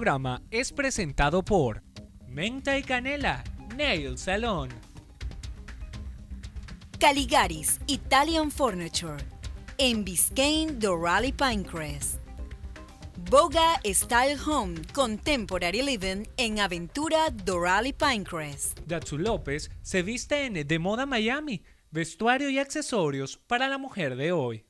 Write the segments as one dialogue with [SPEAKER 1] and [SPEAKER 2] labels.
[SPEAKER 1] programa es presentado por Menta y Canela, Nail Salon, Caligaris, Italian Furniture, en Biscayne, Dorali Pinecrest. Boga Style Home Contemporary Living en Aventura Doral Pinecrest. Datsu López se viste en De Moda Miami, vestuario y accesorios para la mujer de hoy.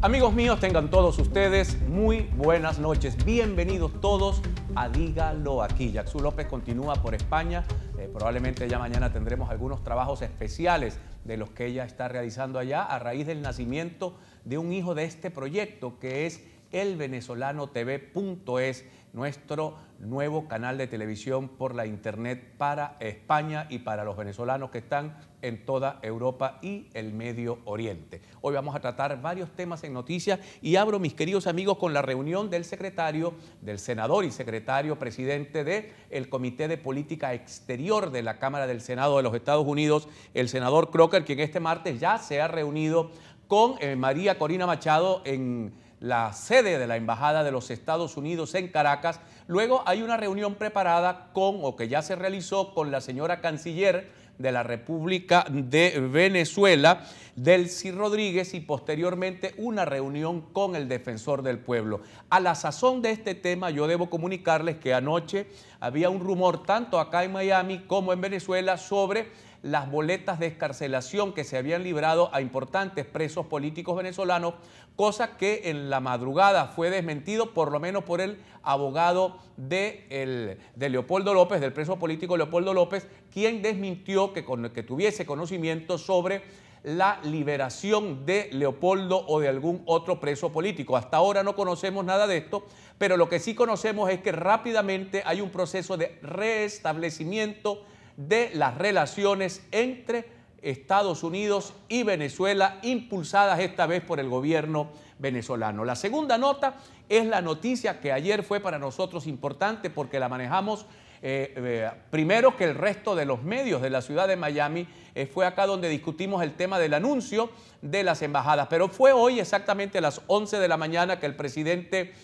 [SPEAKER 2] Amigos míos, tengan todos ustedes muy buenas noches. Bienvenidos todos a Dígalo aquí. Jackson López continúa por España. Eh, probablemente ya mañana tendremos algunos trabajos especiales de los que ella está realizando allá a raíz del nacimiento de un hijo de este proyecto que es el venezolano TV.es nuestro nuevo canal de televisión por la Internet para España y para los venezolanos que están en toda Europa y el Medio Oriente. Hoy vamos a tratar varios temas en noticias y abro, mis queridos amigos, con la reunión del secretario, del senador y secretario presidente del Comité de Política Exterior de la Cámara del Senado de los Estados Unidos, el senador Crocker, quien este martes ya se ha reunido con eh, María Corina Machado en la sede de la Embajada de los Estados Unidos en Caracas. Luego hay una reunión preparada con, o que ya se realizó, con la señora canciller de la República de Venezuela, Delcy Rodríguez, y posteriormente una reunión con el defensor del pueblo. A la sazón de este tema, yo debo comunicarles que anoche había un rumor tanto acá en Miami como en Venezuela sobre las boletas de escarcelación que se habían librado a importantes presos políticos venezolanos, cosa que en la madrugada fue desmentido por lo menos por el abogado de, el, de Leopoldo López, del preso político Leopoldo López, quien desmintió que, con, que tuviese conocimiento sobre la liberación de Leopoldo o de algún otro preso político. Hasta ahora no conocemos nada de esto, pero lo que sí conocemos es que rápidamente hay un proceso de restablecimiento de las relaciones entre Estados Unidos y Venezuela, impulsadas esta vez por el gobierno venezolano. La segunda nota es la noticia que ayer fue para nosotros importante porque la manejamos eh, eh, primero que el resto de los medios de la ciudad de Miami, eh, fue acá donde discutimos el tema del anuncio de las embajadas, pero fue hoy exactamente a las 11 de la mañana que el presidente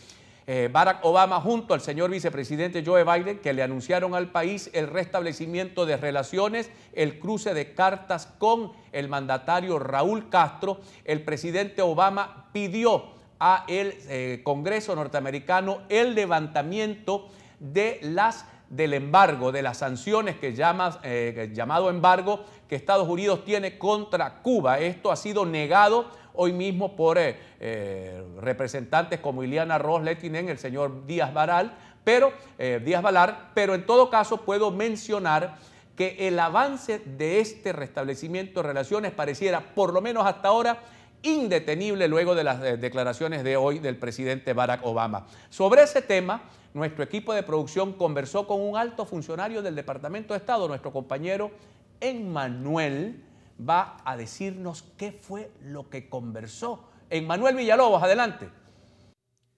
[SPEAKER 2] eh, Barack Obama junto al señor vicepresidente Joe Biden, que le anunciaron al país el restablecimiento de relaciones, el cruce de cartas con el mandatario Raúl Castro. El presidente Obama pidió a el eh, Congreso norteamericano el levantamiento de las del embargo, de las sanciones que llama, eh, llamado embargo que Estados Unidos tiene contra Cuba. Esto ha sido negado hoy mismo por eh, eh, representantes como Iliana Ross Letinen, el señor Díaz Baral, pero eh, Díaz Balar, pero en todo caso puedo mencionar que el avance de este restablecimiento de relaciones pareciera, por lo menos hasta ahora, indetenible luego de las declaraciones de hoy del presidente Barack Obama. Sobre ese tema, nuestro equipo de producción conversó con un alto funcionario del Departamento de Estado, nuestro compañero Emmanuel va a decirnos qué fue lo que conversó. En Manuel Villalobos, adelante.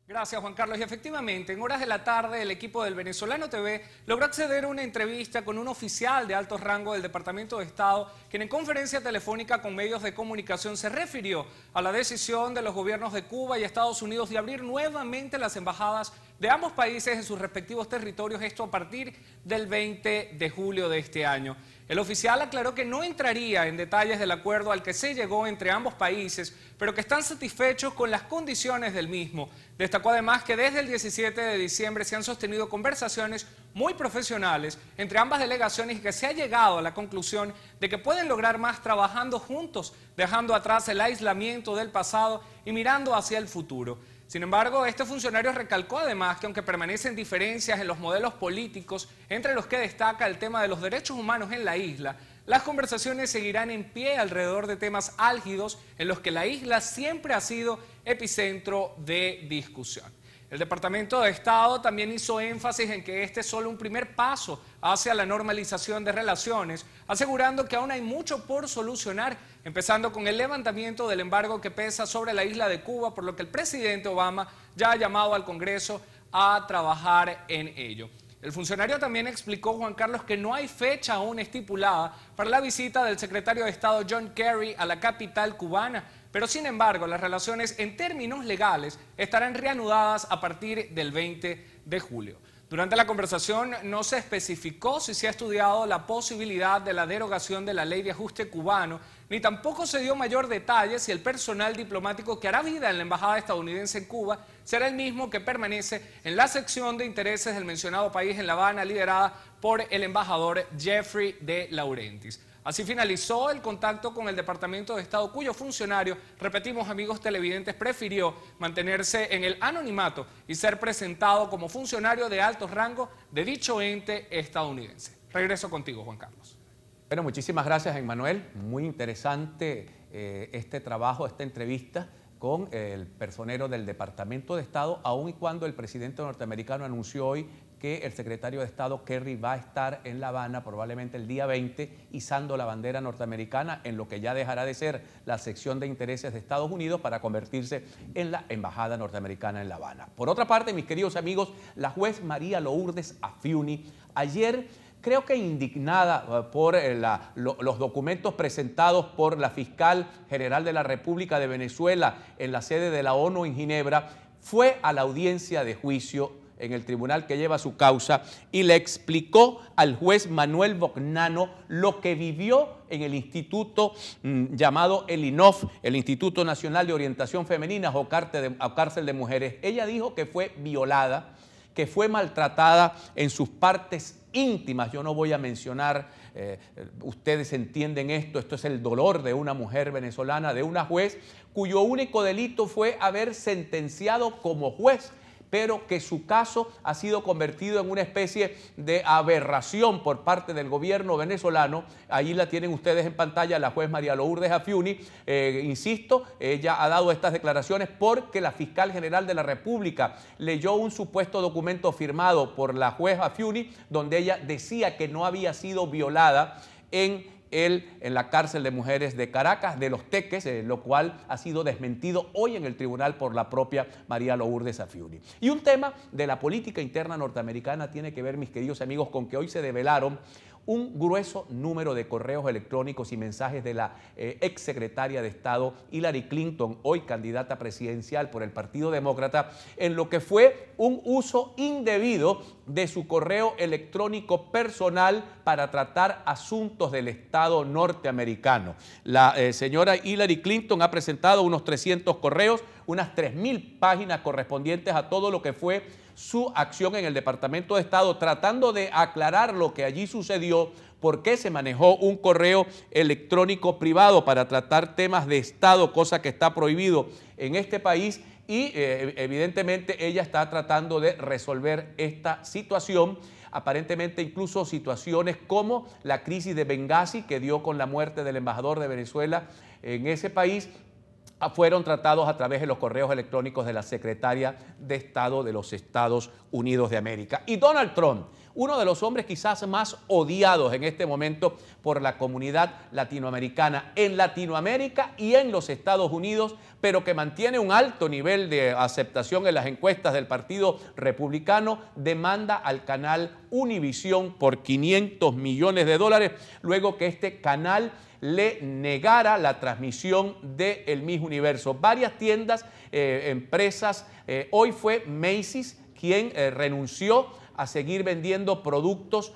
[SPEAKER 1] Gracias Juan Carlos. Y efectivamente, en horas de la tarde el equipo del Venezolano TV logró acceder a una entrevista con un oficial de alto rango del Departamento de Estado, quien en conferencia telefónica con medios de comunicación se refirió a la decisión de los gobiernos de Cuba y Estados Unidos de abrir nuevamente las embajadas de ambos países en sus respectivos territorios, esto a partir del 20 de julio de este año. El oficial aclaró que no entraría en detalles del acuerdo al que se llegó entre ambos países, pero que están satisfechos con las condiciones del mismo. Destacó además que desde el 17 de diciembre se han sostenido conversaciones muy profesionales entre ambas delegaciones y que se ha llegado a la conclusión de que pueden lograr más trabajando juntos, dejando atrás el aislamiento del pasado y mirando hacia el futuro. Sin embargo, este funcionario recalcó además que aunque permanecen diferencias en los modelos políticos, entre los que destaca el tema de los derechos humanos en la isla, las conversaciones seguirán en pie alrededor de temas álgidos en los que la isla siempre ha sido epicentro de discusión. El Departamento de Estado también hizo énfasis en que este es solo un primer paso hacia la normalización de relaciones, asegurando que aún hay mucho por solucionar, empezando con el levantamiento del embargo que pesa sobre la isla de Cuba, por lo que el presidente Obama ya ha llamado al Congreso a trabajar en ello. El funcionario también explicó, Juan Carlos, que no hay fecha aún estipulada para la visita del secretario de Estado John Kerry a la capital cubana, pero sin embargo, las relaciones en términos legales estarán reanudadas a partir del 20 de julio. Durante la conversación no se especificó si se ha estudiado la posibilidad de la derogación de la ley de ajuste cubano, ni tampoco se dio mayor detalle si el personal diplomático que hará vida en la embajada estadounidense en Cuba será el mismo que permanece en la sección de intereses del mencionado país en La Habana, liderada por el embajador Jeffrey de Laurentis. Así finalizó el contacto con el Departamento de Estado, cuyo funcionario, repetimos amigos televidentes, prefirió mantenerse en el anonimato y ser presentado como funcionario de alto rango de dicho ente estadounidense. Regreso contigo, Juan Carlos.
[SPEAKER 2] Bueno, muchísimas gracias, Emanuel. Muy interesante eh, este trabajo, esta entrevista con el personero del Departamento de Estado, aun y cuando el presidente norteamericano anunció hoy que el secretario de Estado Kerry va a estar en La Habana probablemente el día 20 izando la bandera norteamericana en lo que ya dejará de ser la sección de intereses de Estados Unidos para convertirse en la embajada norteamericana en La Habana. Por otra parte, mis queridos amigos, la juez María Lourdes Afiuni ayer creo que indignada eh, por eh, los documentos presentados por la fiscal general de la República de Venezuela en la sede de la ONU en Ginebra, fue a la audiencia de juicio en el tribunal que lleva su causa y le explicó al juez Manuel Bognano lo que vivió en el instituto mm, llamado el INOF, el Instituto Nacional de Orientación Femenina o Cárcel de Mujeres. Ella dijo que fue violada que fue maltratada en sus partes íntimas. Yo no voy a mencionar, eh, ustedes entienden esto, esto es el dolor de una mujer venezolana, de una juez, cuyo único delito fue haber sentenciado como juez pero que su caso ha sido convertido en una especie de aberración por parte del gobierno venezolano. Ahí la tienen ustedes en pantalla, la juez María Lourdes Afiuni. Eh, insisto, ella ha dado estas declaraciones porque la fiscal general de la República leyó un supuesto documento firmado por la juez Afiuni, donde ella decía que no había sido violada en él en la cárcel de mujeres de Caracas, de los Teques, eh, lo cual ha sido desmentido hoy en el tribunal por la propia María Lourdes Afiuni. Y un tema de la política interna norteamericana tiene que ver, mis queridos amigos, con que hoy se develaron un grueso número de correos electrónicos y mensajes de la ex eh, exsecretaria de Estado Hillary Clinton, hoy candidata presidencial por el Partido Demócrata, en lo que fue un uso indebido de su correo electrónico personal para tratar asuntos del Estado norteamericano. La eh, señora Hillary Clinton ha presentado unos 300 correos unas 3.000 páginas correspondientes a todo lo que fue su acción en el Departamento de Estado, tratando de aclarar lo que allí sucedió, por qué se manejó un correo electrónico privado para tratar temas de Estado, cosa que está prohibido en este país. Y eh, evidentemente ella está tratando de resolver esta situación aparentemente incluso situaciones como la crisis de Benghazi que dio con la muerte del embajador de Venezuela en ese país fueron tratados a través de los correos electrónicos de la secretaria de Estado de los Estados Unidos de América. Y Donald Trump, uno de los hombres quizás más odiados en este momento por la comunidad latinoamericana en Latinoamérica y en los Estados Unidos, pero que mantiene un alto nivel de aceptación en las encuestas del Partido Republicano, demanda al canal Univisión por 500 millones de dólares, luego que este canal le negara la transmisión del el Miss Universo. Varias tiendas, eh, empresas, eh, hoy fue Macy's quien eh, renunció a seguir vendiendo productos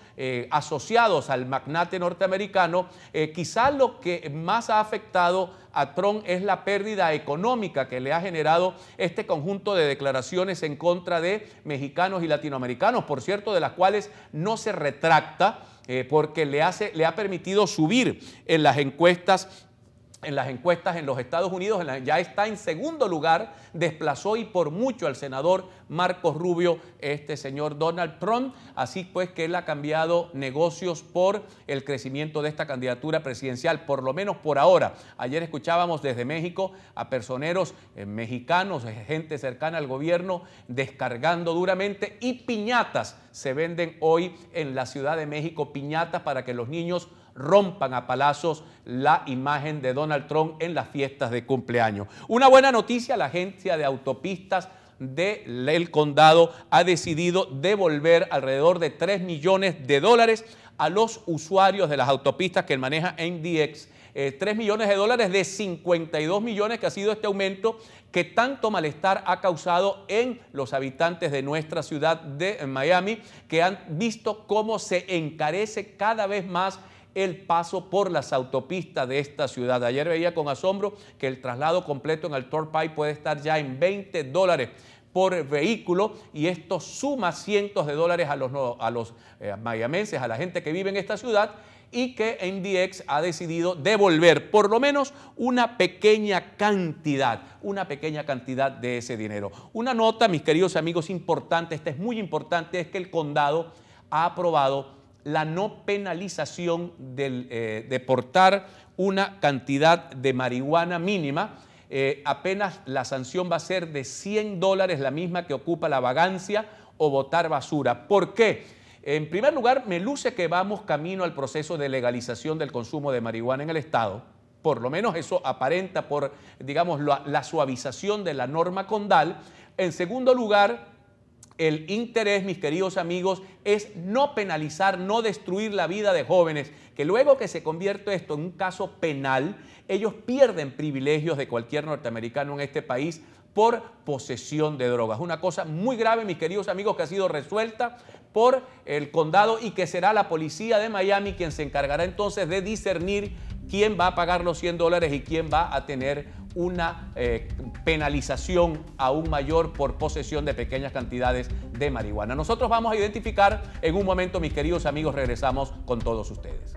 [SPEAKER 2] asociados al magnate norteamericano, quizás lo que más ha afectado a Trump es la pérdida económica que le ha generado este conjunto de declaraciones en contra de mexicanos y latinoamericanos, por cierto, de las cuales no se retracta eh, porque le, hace, le ha permitido subir en las encuestas en las encuestas en los Estados Unidos, ya está en segundo lugar, desplazó y por mucho al senador Marcos Rubio, este señor Donald Trump, así pues que él ha cambiado negocios por el crecimiento de esta candidatura presidencial, por lo menos por ahora. Ayer escuchábamos desde México a personeros eh, mexicanos, eh, gente cercana al gobierno, descargando duramente y piñatas se venden hoy en la Ciudad de México, piñatas para que los niños rompan a palazos la imagen de Donald Trump en las fiestas de cumpleaños. Una buena noticia, la agencia de autopistas del condado ha decidido devolver alrededor de 3 millones de dólares a los usuarios de las autopistas que maneja MDX. Eh, 3 millones de dólares de 52 millones que ha sido este aumento que tanto malestar ha causado en los habitantes de nuestra ciudad de Miami, que han visto cómo se encarece cada vez más el paso por las autopistas de esta ciudad. Ayer veía con asombro que el traslado completo en el Torpay puede estar ya en 20 dólares por vehículo y esto suma cientos de dólares a los, a los eh, mayamenses, a la gente que vive en esta ciudad y que MDX ha decidido devolver por lo menos una pequeña cantidad, una pequeña cantidad de ese dinero. Una nota, mis queridos amigos, importante, esta es muy importante, es que el condado ha aprobado la no penalización del, eh, de portar una cantidad de marihuana mínima. Eh, apenas la sanción va a ser de 100 dólares, la misma que ocupa la vagancia o botar basura. ¿Por qué? En primer lugar, me luce que vamos camino al proceso de legalización del consumo de marihuana en el Estado. Por lo menos eso aparenta por, digamos, la suavización de la norma condal. En segundo lugar, el interés, mis queridos amigos, es no penalizar, no destruir la vida de jóvenes, que luego que se convierte esto en un caso penal, ellos pierden privilegios de cualquier norteamericano en este país por posesión de drogas. Una cosa muy grave, mis queridos amigos, que ha sido resuelta por el condado y que será la policía de Miami quien se encargará entonces de discernir quién va a pagar los 100 dólares y quién va a tener una eh, penalización aún mayor por posesión de pequeñas cantidades de marihuana. Nosotros vamos a identificar en un momento, mis queridos amigos, regresamos con todos ustedes.